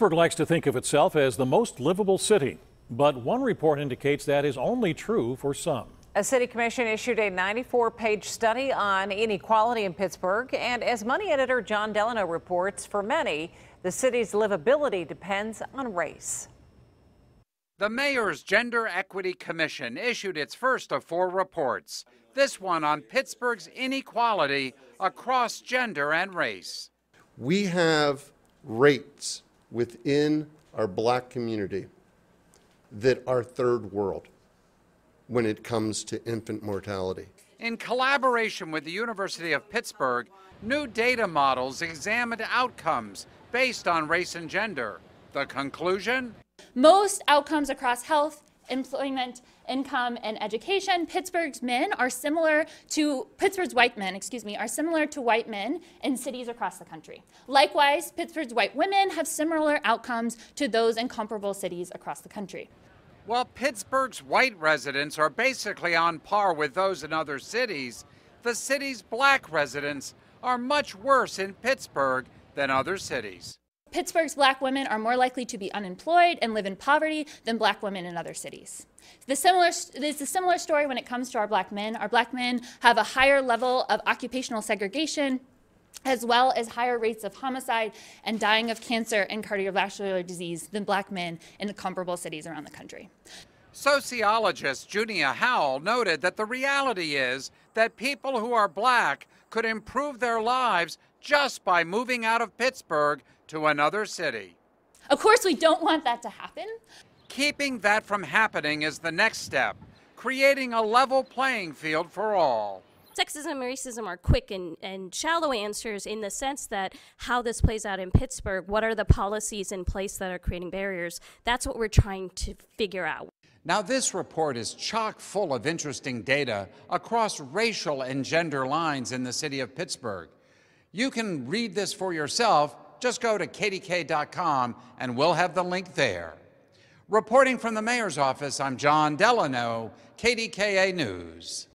Pittsburgh likes to think of itself as the most livable city, but one report indicates that is only true for some. A city commission issued a 94 page study on inequality in Pittsburgh, and as money editor John Delano reports, for many, the city's livability depends on race. The Mayor's Gender Equity Commission issued its first of four reports, this one on Pittsburgh's inequality across gender and race. We have rates within our black community that are third world when it comes to infant mortality. In collaboration with the University of Pittsburgh, new data models examined outcomes based on race and gender. The conclusion? Most outcomes across health employment, income, and education. Pittsburgh's men are similar to, Pittsburgh's white men, excuse me, are similar to white men in cities across the country. Likewise, Pittsburgh's white women have similar outcomes to those in comparable cities across the country. While Pittsburgh's white residents are basically on par with those in other cities, the city's black residents are much worse in Pittsburgh than other cities. Pittsburgh's black women are more likely to be unemployed and live in poverty than black women in other cities. The similar, it's a similar story when it comes to our black men. Our black men have a higher level of occupational segregation, as well as higher rates of homicide and dying of cancer and cardiovascular disease than black men in comparable cities around the country. Sociologist Junia Howell noted that the reality is that people who are black could improve their lives just by moving out of Pittsburgh to another city. Of course, we don't want that to happen. Keeping that from happening is the next step, creating a level playing field for all sexism and racism are quick and, and shallow answers in the sense that how this plays out in Pittsburgh, what are the policies in place that are creating barriers? That's what we're trying to figure out. Now, this report is chock full of interesting data across racial and gender lines in the city of Pittsburgh. You can read this for yourself just go to kdk.com and we'll have the link there. Reporting from the mayor's office, I'm John Delano, KDKA News.